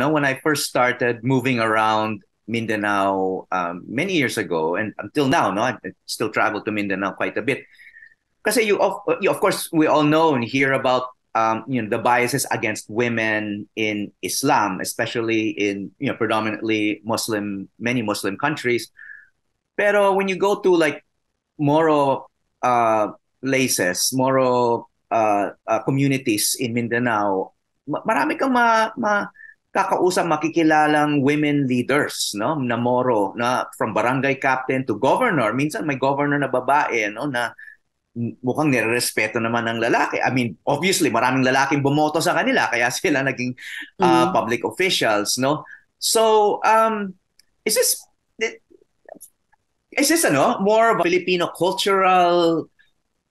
You know, when I first started moving around Mindanao um, many years ago, and until now, no, I still travel to Mindanao quite a bit. Because you, of, you, of course, we all know and hear about um, you know the biases against women in Islam, especially in you know predominantly Muslim, many Muslim countries. Pero when you go to like Moro uh, places, Moro uh, uh, communities in Mindanao, marami kang ma, ma kakausap makikilalang women leaders no na moro na from barangay captain to governor minsan may governor na babae no na mukhang nirerespeto naman ng lalaki. I mean, obviously maraming lalaking bumoto sa kanila kaya sila naging uh, mm. public officials, no? So, um is this is this ano, more of a Filipino cultural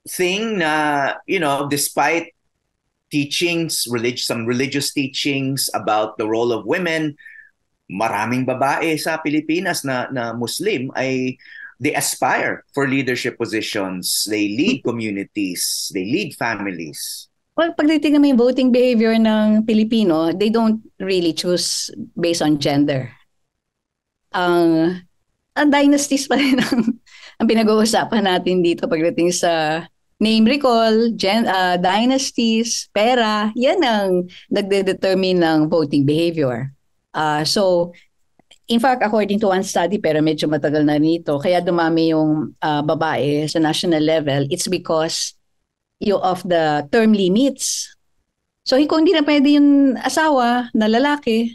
thing na you know, despite teachings, relig- some religious teachings about the role of women, maraming babae sa Pilipinas na, na Muslim ay they aspire for leadership positions. They lead communities. They lead families. Well, pagdating naman yung voting behavior ng Pilipino, they don't really choose based on gender. Ang um, ang dynasties pa rin ang, ang pinag-uusapan natin dito pagdating sa name recall, gen, uh, dynasties, pera, yan ang nagde-determine ng voting behavior. Uh, so, in fact, according to one study, pero medyo matagal na nito, kaya dumami yung uh, babae sa national level, it's because you of the term limits. So, kung hindi na pwede yung asawa na lalaki,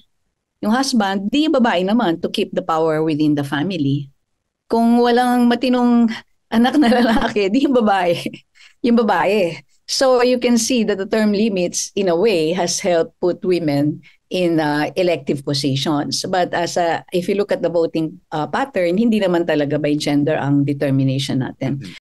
yung husband, di yung babae naman to keep the power within the family. Kung walang matinong anak na lalaki, di yung babae yung babae. So you can see that the term limits, in a way, has helped put women in uh, elective positions. But as a, if you look at the voting uh, pattern, hindi naman talaga by gender ang determination natin. Mm-hmm.